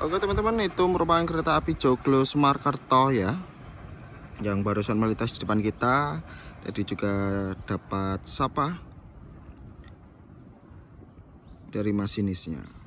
Oke teman-teman itu merupakan kereta api Joglo Semar Semarkerto ya Yang barusan melintas di depan kita Tadi juga dapat sapa Dari masinisnya